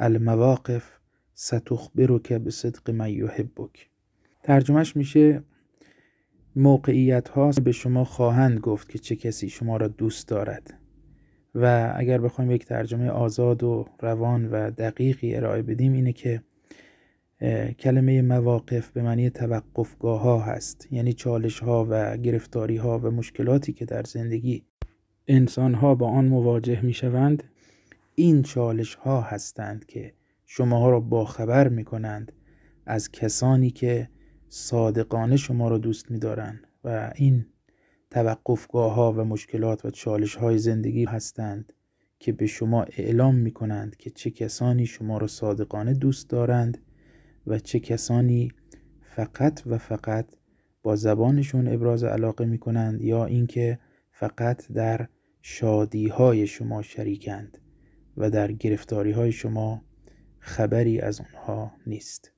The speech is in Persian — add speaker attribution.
Speaker 1: المواقف که به صدق من یحبک ترجمهش میشه موقعیت ها به شما خواهند گفت که چه کسی شما را دوست دارد و اگر بخوایم یک ترجمه آزاد و روان و دقیقی ارائه بدیم اینه که کلمه مواقف به معنی توقفگاه ها هست یعنی چالش ها و گرفتاری ها و مشکلاتی که در زندگی انسان ها با آن مواجه می این چالش ها هستند که شما را باخبر می کنند از کسانی که صادقانه شما را دوست می دارند و این توقفگاه ها و مشکلات و چالش های زندگی هستند که به شما اعلام می کنند که چه کسانی شما را صادقانه دوست دارند و چه کسانی فقط و فقط با زبانشون ابراز علاقه می کنند یا اینکه فقط در شادی های شما شریکند و در گرفتاری های شما خبری از آنها نیست